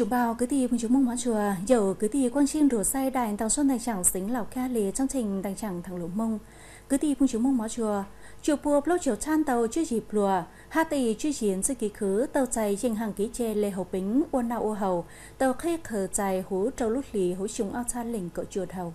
chúng bao cứ thì chúng mong mã chùa dầu cứ thì quang chim rửa say đài tàu xuân đành chẳng xính lào ca lề trong trình đành chẳng thằng lỗ mông cứ thì chúng mong mã chùa chùa bùa lô chiều chan tàu chưa dịp lùa hà tỷ chưa chiến sự ký khứ tàu chạy trên hàng ký tre lê hậu bính uôn nào ô hầu tàu khê khờ chạy hú trâu lút lì hú chúng ao chan lình cỡ chuột hầu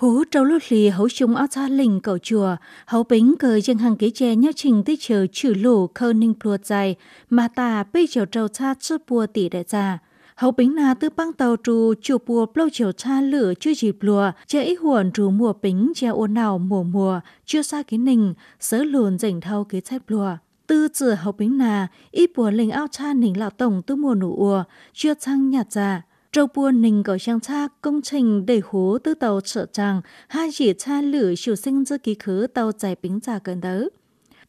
hú trâu lốt lì hấu chúng áo xa lình cầu chùa, hấu bính cờ dân hàng ghế tre nhá trình tới chờ chữ lù khơ ninh plua dài, mà ta bây chiều trâu xa chữ bùa tỷ đại già. Hấu bính là tư băng tàu trù chùa bùa lâu chiều cha lửa chưa dịp lùa, chế ý huồn trù mùa bính che ô nào mùa mùa, chưa xa cái nình, sớ lùn rảnh thâu kế chép lùa tư chữa học bính nà, ít bùa linh ao cha nình lão tổng tư mùa nụ ùa, chưa chăng nhạt già. Dạ. Châu bua ninh gọi sang cha công trình để hố tư tàu trở tràng, hai chỉ cha lửa chiều sinh giữa ký khứ tàu giải bính giả gần đỡ.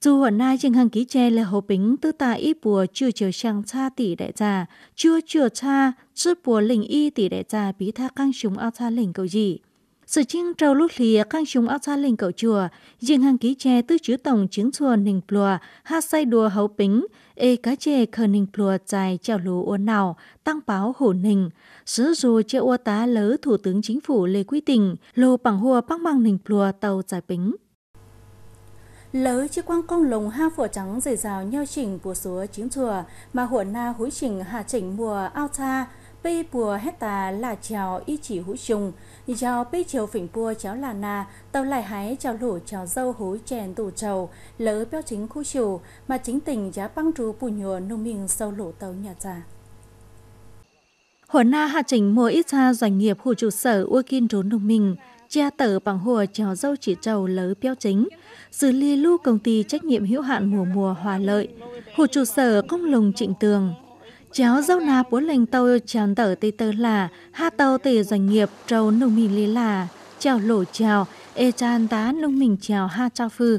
Dù hôm nay trên hàng ký tre là hồ bính tư ta ít bùa chưa chiều sang cha tỷ đại già, chưa chiều cha, chưa bùa lình y tỷ đại già bí tha căng chúng ao cha lình cầu gì. Sự chiên trâu lúc lìa căng chúng ao cha lình cầu chùa, riêng hàng ký tre tư chứa tổng chứng chùa nình plùa, ha say đùa hậu bính, ê cá chê khờ ninh plua dài chào lù ô nào, tăng báo hổ ninh. Sớ dù chê ô tá lớ Thủ tướng Chính phủ Lê Quý Tình, lô bằng hùa bác mang ninh plua tàu giải bính. Lớ chứ quang công lồng ha phổ trắng dày dào nhau chỉnh của số chiến chùa mà hủa na hối chỉnh hạ chỉnh mùa ao tha bây bùa hecta là chào y chỉ hữu trùng chào bây chiều phỉnh bùa cháu là na tàu lại hái chào lũ chào dâu hối chèn tù trầu lỡ béo chính khu chủ mà chính tình giá băng trú bù nhùa nông mình sâu lũ tàu nhà già Hồ Na hạ trình mua ít ra doanh nghiệp hồ trụ sở ua kinh trốn nông mình cha tờ bằng hồ chào dâu chỉ trầu lỡ béo chính, xử lý lưu công ty trách nhiệm hữu hạn mùa mùa hòa lợi, hồ trụ sở công lùng trịnh tường, Cháu dâu na bốn lành tàu chàng tở tây tơ là, ha tàu tề doanh nghiệp trâu nông mình lý là, chào lỗ chào, e chan tá nông mình chào ha trao phư.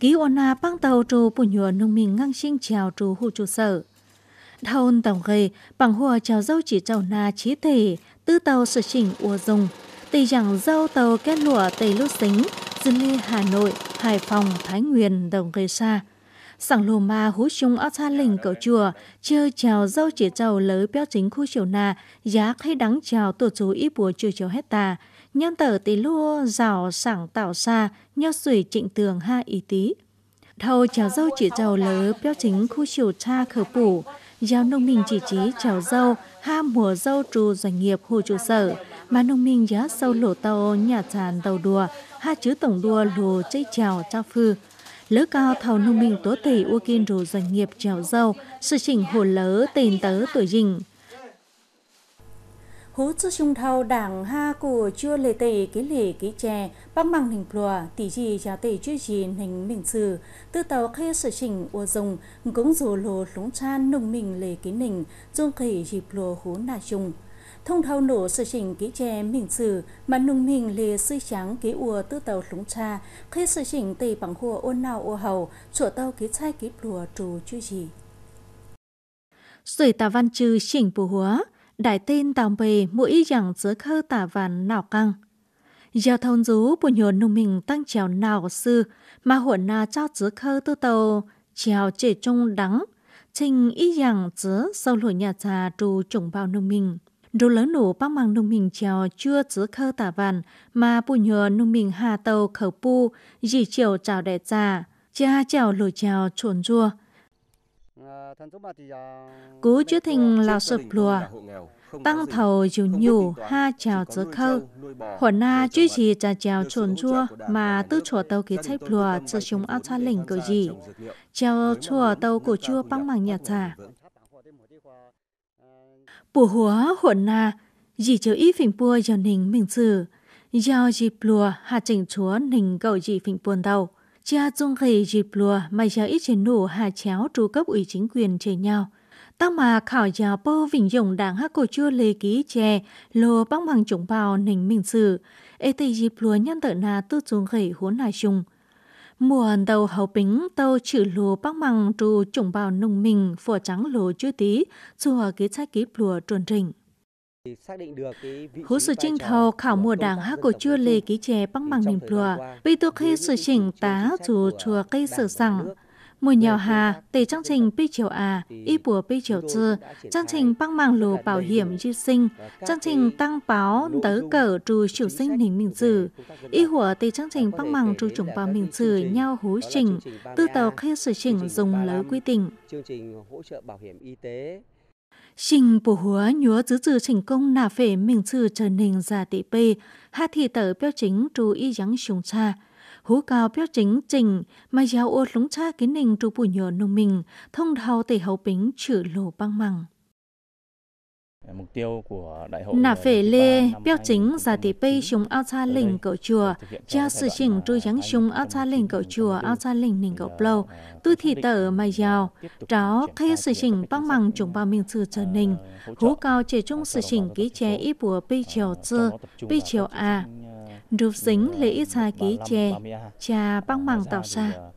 Ký ôn na băng tàu trù bù nhùa nông mình ngang sinh chào trù hù trụ sở. Thôn tổng gây, bằng hùa chào dâu chỉ trâu na trí thể, tư tàu sở chỉnh ua dùng. Tì chẳng dâu tàu kết lụa tây lút xính, dân ly Hà Nội, Hải Phòng, Thái Nguyên, đồng gây xa sẵn lô ma hú chung ở xa lình cậu chùa, chưa chào dâu chỉ chào lới béo chính khu chiều nà, giá hay đắng chào tổ chú ít bùa chưa chiều hết tà. Nhân tờ tí lua, rào sẵn tạo xa, nhớ sủi trịnh tường ha ý tí. Thâu chào dâu chỉ chào lới béo chính khu chiều cha khở phủ, giao nông minh chỉ trí chào dâu, ha mùa dâu trù doanh nghiệp hồ trụ sở, mà nông minh giá sâu lỗ tàu nhà tràn tàu đùa, ha chứ tổng đùa lùa chơi chào cha phư lỡ cao thầu nông minh tố tỷ ua kinh rù doanh nghiệp trèo dâu, sự chỉnh hồ lỡ tên tớ tuổi dình. Hú chứ chung thâu đảng ha của chưa lệ tỷ ký lệ ký chè, bác măng hình plùa, tỷ gì trả tỷ chưa gì hình mình sử, tư tàu khê sự chỉnh ua dùng, cũng dù lồ lúng chan nông mình lệ ký nình, dung khỉ dịp lùa hú nà chung thông thao nổ sự chỉnh kỹ chè mình sử mà nung mình lì sư trắng ký ua tư tàu lúng cha khi sự chỉnh tỷ bằng hùa ôn nào ô hầu chỗ tàu ký chai ký lùa trù chú gì sưởi tà văn trừ chỉnh bù húa đại tên tàu bề mũi rằng giữa khơ tà vàn nào căng giao thông rú bù nhồn nung mình tăng trèo nào sư mà hồn na cho giữa khơ tư tàu trèo trẻ trung đắng trình ý rằng giữa sau lùi nhà trà trù trùng bao nông mình Rô lớn nụ bác mạng nông mình chèo chưa chứa khơ tả vạn, mà bù nhờ nông mình hà tàu khẩu pu, dì chiều chào đẻ già, cha chèo lùi chèo trồn rua. Cú chứa thình là sập lùa, tăng thầu dù nhủ ha chào chứa khơ. Hồn na chú trì trà chào chuồn chua mà tư chùa tàu kế sách lùa cho chúng áo cha lĩnh cử gì. Chào chùa tàu của chua băng mạng nhà trà bùa húa hồn na, dì chiếu y phình bùa giờ nình mình sử do dì bùa hạ trình chúa nình cậu dì phình buồn đầu. cha dung khỉ dì bùa mày giờ ít trên nổ hạ chéo tru cấp ủy chính quyền chơi nhau. Tăng mà khảo giáo bơ vĩnh dụng đảng hạ cổ chua lê ký chè, lô băng bằng chúng bào nình mình sử Ê tì dì bùa nhân tợ na tư dung khỉ hốn nà chung. Mùa đầu hậu bính tàu chữ lù bác măng trù chủng bào nông mình phổ trắng lù chư tí, chùa ký trái ký lùa trồn rỉnh. Hú sự trinh thầu khảo mùa đảng hát cổ chưa lê ký chè băng bằng mình lùa, vì từ khi sự chỉnh tá dù chùa cây sở rằng, Mùa nhỏ hà, tỷ chương trình pi chiều à, y bùa pi chiều tư, chương trình băng mạng lù bảo hiểm di sinh, chương trình tăng báo tớ cờ trù chiều sinh hình mình dự. Y hùa tỷ chương trình băng mạng trù chủng bảo mình dự nhau hú trình, tư tàu khi sự chỉnh dùng lối quy định. Chương trình hỗ trợ bảo hiểm y tế, Trình bổ hứa nhúa giữ trừ chỉnh công nà phể mình trừ trở nình giả tỷ bê, hạ thị chính trù y giáng xuống xa hú cao béo chính trình mà giáo ô lúng cha cái nình trụ bù nhờ nông mình thông thao tể hậu bính chữ lồ băng măng Mục tiêu của đại hội Nà phê lê, biểu chính giả tỷ bây chúng ao cha lình cậu chùa, cha sự chỉnh tru giáng chúng ao cha lình cậu chùa ao cha lình nình cậu lâu, ờ, tư thị tờ mai giàu, tráo khai sự chỉnh băng măng chúng bao miệng sư trở ờ, nình, hú cao chế trung sự chỉnh ký chế ý bùa bây chiều chư, bây chiều à, Rụp dính lễ xa ký chè, trà băng màng tạo xa. Ờ,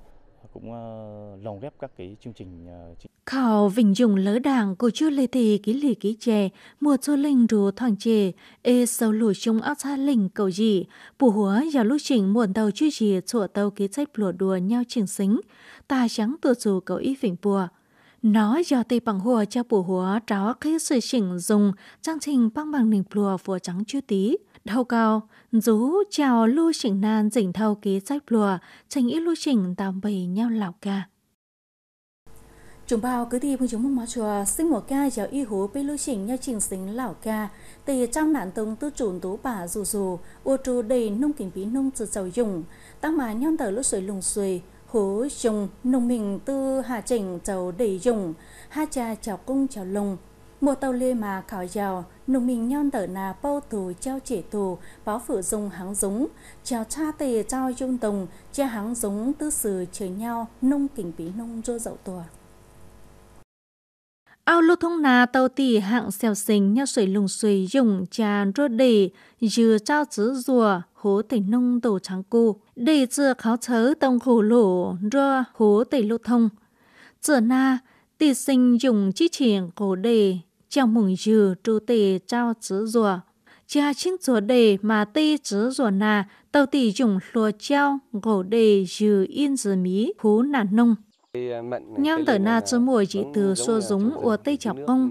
cũng ờ, lồng ghép các cái chương trình... Ờ, Khảo vinh dùng lỡ đảng của chú lê thị ký lì ký chè, mùa chú linh rù thoảng chè, ê sâu lùi chung áo xa linh cầu dị, bù húa vào lúc chỉnh muộn tàu chú trì chỗ tàu ký trách lùa đùa nhau chỉnh xính, tà trắng tùa dù cầu ý vĩnh bùa nó do tây bằng hùa cho bù hùa tráo khi sự chỉnh dùng trang trình băng bằng nền plùa phù trắng chưa tí. Đầu cao, rú chào lưu chỉnh nan dỉnh thâu ký sách plùa, trình ít lưu chỉnh tạm bày nhau lọc ca. Chúng bao cứ đi phương chúng mong máu chùa, sinh một ca giáo y hú bê lưu chỉnh nhau trình xính lão ca, tì trong nạn tông tư trùn tú bà dù dù, ô trù đầy nung kính bí nung từ giàu dùng, tăng mà nhau tờ lũ sưởi lùng xuề, khứ dùng nông mình tư hạ chỉnh cháu đầy dùng hạ cha cháu cung cháu lùng mùa tàu lê mà khảo giàu nông mình nhon tở nà bao tù treo chỉ tù báo phụ dùng háng dũng chào cha tề trao dung tùng cha háng dũng tư xử chơi nhau nông kỉnh bí nông rô dậu tùa Ao lô thông nà tàu tì hạng xèo xình nhau lùng dùng trà rô đề dư trao chữ rùa hố tẩy nông tổ trắng cu để dừa kháo chớ tông khổ lỗ rô hố tẩy lô thông dừa na tì sinh dùng chi triển cổ đề chào mừng dư trù tề trao chữ rùa cha chính rùa đề mà tê chữ rùa nà tàu tì dùng lùa treo gỗ đề dư yên dư mí hố nà nông À, Nhang tờ na cho mùi chỉ từ xua dúng ua tây chọc ông.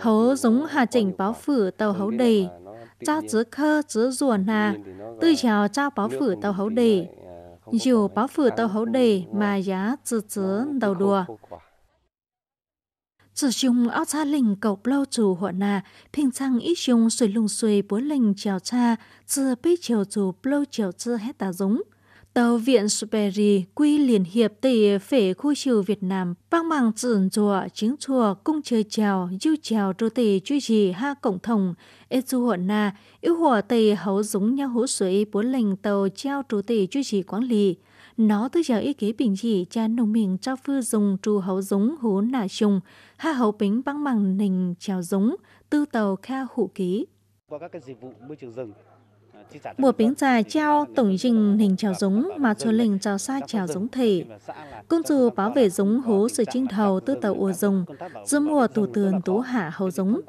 Hấu dúng hà chỉnh báo phử tàu hấu đề. Cha chứa khơ chứa rùa nà. Tư chào cha báo phử tàu hấu đề. À, Dù báo phử tàu hấu đề mà à, giá chứa chứa đầu đùa. Sử dụng áo cha lình cầu lâu chủ hộ cha chưa biết chiều chủ lâu chiều chưa hết tà giống. Tàu viện Superi quy liên hiệp tỷ phế khu trừ Việt Nam băng bằng trừng chùa chính chùa cung chơi chèo dư chèo đô tỷ duy trì ha cộng thông ê du hộ na yếu hộ tỷ hấu giống nhau hữu suy bốn lành tàu treo đô tỷ duy trì quản lý nó tư giờ ý kế bình chỉ cha nông miền trao phư dùng trù hấu giống hú nả trùng ha hấu bính băng bằng nình chèo giống tư tàu kha hữu ký qua các cái dịch vụ môi trường rừng mùa bánh già treo tổng dình hình trào giống mà cho lệnh trào xa trào giống thể. Công chủ bảo vệ giống hố sự trinh thầu tư tàu ùa rồng, giữa mùa tù tường tú hạ hầu giống.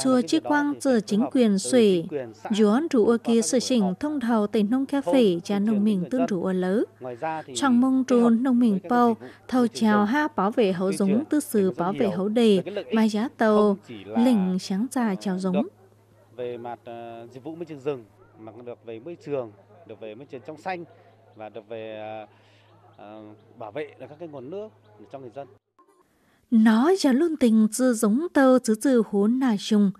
Chùa chi quang giờ chính quyền sủy, dùa rủ ua kia sự chỉnh thông thầu tỉnh nông khe phỉ cho nông mình tương rủ ua lỡ. Trong mông trôn nông mình bầu, thầu trào ha bảo vệ hầu giống tư sử bảo vệ hầu đề, mai giá tàu, lỉnh sáng già trào giống về mặt uh, dịch vụ môi trường rừng mà được về môi trường, được về môi trường trong xanh và được về ờ, ờ, bảo vệ các cái nguồn nước trong người dân. Nó giờ luôn tình dư giống tơ chứ từ hốn nà chung.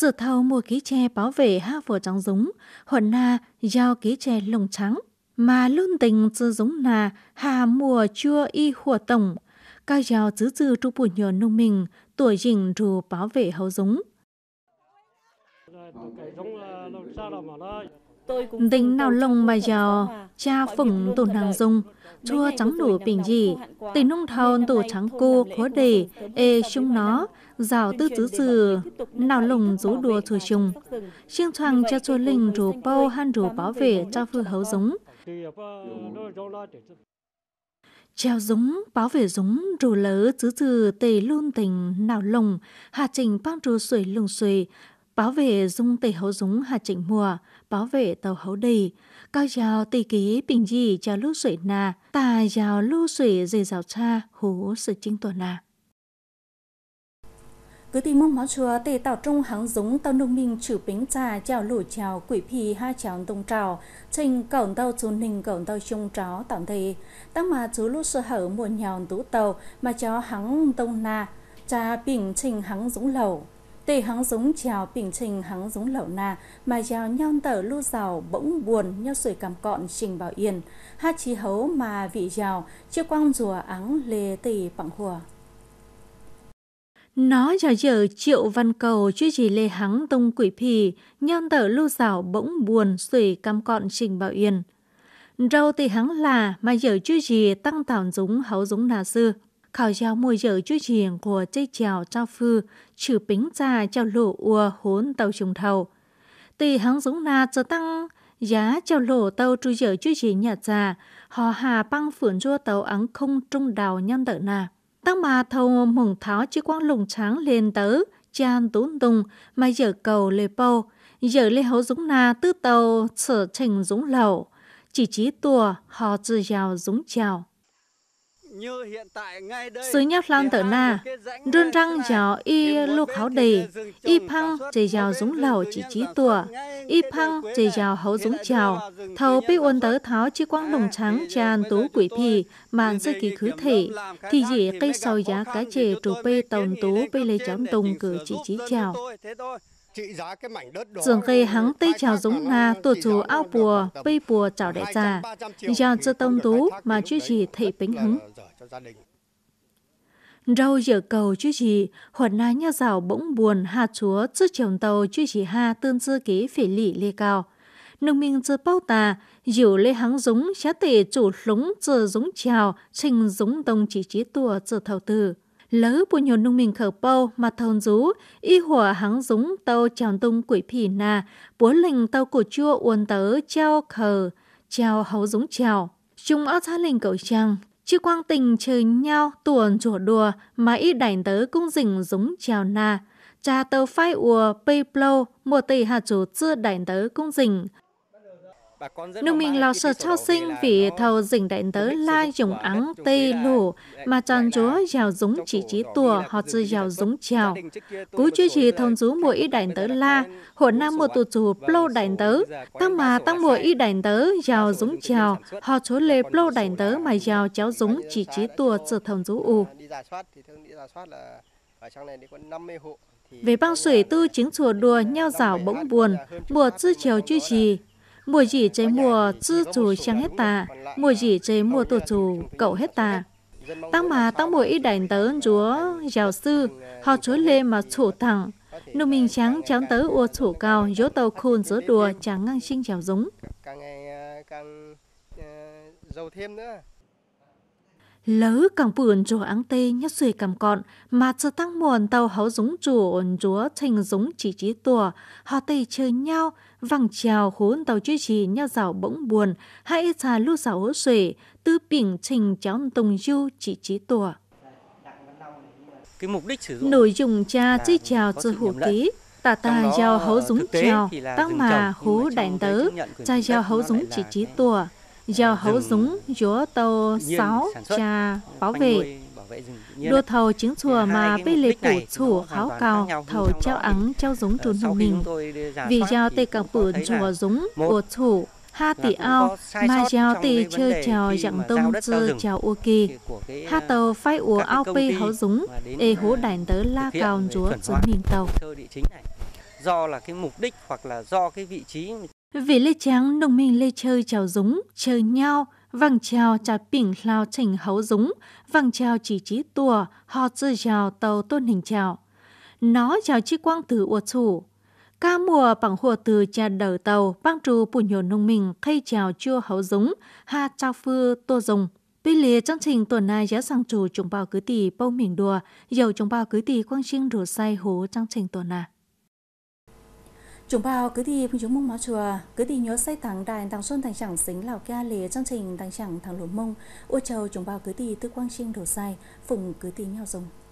từ thầu mua ký tre bảo vệ ha vợ trắng giống, hồn na giao ký tre lồng trắng. Mà luôn tình dư giống nà hà mùa chua y hùa tổng. Cao giao chứ từ trụ bùi nhờ nông mình, tuổi dình rù bảo vệ hậu giống. Tính nào lông mà giò, cha phụng tổ nàng dùng, chua trắng đủ bình dị, tình nung thôn tổ trắng cô khó đề, ê chung nó, rào tư tứ dừ, nào lồng rú đùa thừa chung. Chiêng thoang cha chua linh rủ bao han rủ bảo vệ cho phư hấu giống. Treo giống, báo về giống, rù lỡ, chứ trừ tề luôn tình, nào lồng, hà trình băng rù sủi lùng sùi, báo về dung tây hấu dúng hạt trịnh mùa, báo về tàu hấu đầy, cao giàu tây ký bình dị cho lưu sủy nà, tà giàu lưu sủy dì giàu cha hú sự trinh tuần nà. Cứ tìm mong máu chúa tề tạo trung hắng giống tàu nông minh chữ bính trà chào lũ chào quỷ phi ha chào đông trào trình cổng tàu chú ninh cổng tàu chung chó tạm thầy tăng mà chú lũ sơ hở mùa nhào tú tàu mà chó hắng tông na cha bình trình hắng dũng lầu Tỷ hắn giống trèo bình trình hắn giống lậu nà, mà trèo nhon tờ lưu rào bỗng buồn nhau sủi cầm cọn trình bảo yên. Hát chí hấu mà vị trèo, chưa quang rùa áng lê tỷ bằng hùa. Nó cho giờ triệu văn cầu chưa chỉ lê hắn tông quỷ phì, nhon tờ lưu rào bỗng buồn sủi cầm cọn trình bảo yên. Râu tỷ hắn là mà giờ chưa gì tăng tảo giống hấu giống nà sư khảo 考 giáo mùa giờ chú chuyện của dây chào trao phư, trừ bính già chào lộ ua hốn tàu trùng thầu. Tì hắn dũng na cho tăng, giá chào lộ tàu chú giờ chú chỉ nhà già, họ hà băng phưởng rua tàu ắng không trung đào nhân tợ nà. Tăng bà thầu mùng tháo chứ quang lùng trắng lên tớ, chan tốn tùng, mà giờ cầu lê bầu, giờ lê hấu dũng na tư tàu sở trình dũng lầu chỉ trí tùa họ tự giàu dũng chào sứ nhập lan tử na, rương răng gió y lục háo đề, y phăng chỉ gió dũng lầu chỉ trí tùa, y phăng chỉ gió hấu dũng chào, thầu bị uốn tớ tháo chi quang đồng à, trắng tràn tú quỷ thị, màn sư kỳ khứ thể, thì dễ cây sầu giá cá chề trụ bê tàu tú bê lê chóng tùng cử chỉ trí chào. Trường cây hắng tây trào giống nga tổ chủ ao bùa, bây bùa trào đại già, do cho tông tú mà chú trì thị bính hứng. Râu dở cầu chú trì, hồn na nhà rào bỗng buồn hà chúa trước chồng tàu chú trì ha tương dư ký phỉ lị lê cao. Nông minh chưa bao tà, dịu lê hắng giống, xá tệ chủ lúng chờ giống trào, trình giống tông chỉ trí tùa chờ thầu tử lỡ bù nhồn nung mình khẩu bâu mà thôn rú, y hùa hắn dúng tàu tròn tung quỷ phỉ nà, búa lình tàu cổ chua uốn tớ treo khờ, treo hấu dúng trèo. Chúng áo thá lình cậu chàng, chứ quang tình chơi nhau tuồn chùa đùa mà y đảnh tớ cũng dình dúng trèo nà. Cha tàu phai ùa, bây blow, mùa tỷ hạ chủ chưa đảnh tớ cũng dình. Nước mình là sự cho sinh vì thầu dình đại tớ la dùng áng tê lù mà tròn chúa giàu dúng chỉ trí tùa họ dư giàu dúng chào. Cú chưa chỉ thông chú mùa y đại tớ la, hồ nam mùa tù chủ plô đại tớ, tăng mà tăng mùa y đại tớ giàu dúng chào, họ chúa lê plô đại tớ mà giàu cháu dúng chỉ trí tùa sự thông chú u. Về băng sủy tư chính chùa đùa nhau rào bỗng buồn, mùa tư chiều chưa trì, mùa gì cháy mùa chứ chủ chẳng hết ta, mùa gì cháy mùa tổ chủ cậu hết ta. tăng mà tăng mùa ít đảnh tớ chúa giáo sư họ chúa lê mà chủ thẳng nụ mình trắng trắng tớ ua chủ cao dỗ tàu khôn dỗ đùa chẳng ngang sinh chào giống càng ngày à, càng à, giàu thêm nữa lớ càng vườn chỗ áng tê nhất suy cầm còn mà chờ tăng muộn tàu hấu giống chủ ổn chúa thành giống chỉ trí tùa họ tê chơi nhau vàng trèo hốn tàu chơi chỉ nhau rào bỗng buồn hãy trà lưu rào hố xuể tư bình trình cháu tùng du chỉ trí tùa cái mục đích sử dụng nội dung cha chơi trèo chơi hủ ký tà tà giao hấu ờ, giống trèo tăng mà hố đại tớ cha giao hấu giống chỉ trí tùa do ờ, hấu dũng chúa tàu sáu cha bảo vệ đua thầu chứng chùa mà bê lệ phủ chủ kháo cao thầu treo ắng treo dũng trùn hùng mình vì giao tê cảng bự chùa dũng của chủ ha tỷ ao mà giao tỷ chơi trèo dạng tông chơ trèo ô kỳ ha tàu phai ủa ao pê hấu dũng ê hố ờ, đảnh tớ la cao chúa trốn mình tàu do là cái mục đích hoặc là do cái vị trí vì lê tráng đồng minh lê chơi chào dúng, chơi nhau, vàng chào trà bình lao trình hấu dúng, vàng chào chỉ trí tùa, họ chơi chào tàu tôn hình chào. Nó chào chi quang từ ua chủ. Ca mùa bằng hùa từ cha đỡ tàu, băng trù bù nhổ nông mình khay chào chua hấu dúng, ha trao phư tô dùng. Bây lì chương trình tuần này giá sang chủ chúng bao cứ tỷ bông mình đùa, dầu chúng bao cứ tỷ quang sinh rửa say hố chương trình tuần này. Chúng bao cứ thì phung chúng mông máu chùa, cứ thì nhớ xây thắng đài tàng xuân thành chẳng xính lào ca lề chương trình tàng chẳng thằng lúa mông, ô châu chúng bao cứ thì tư quang chiêng đổ sai phùng cứ tí nhau dùng.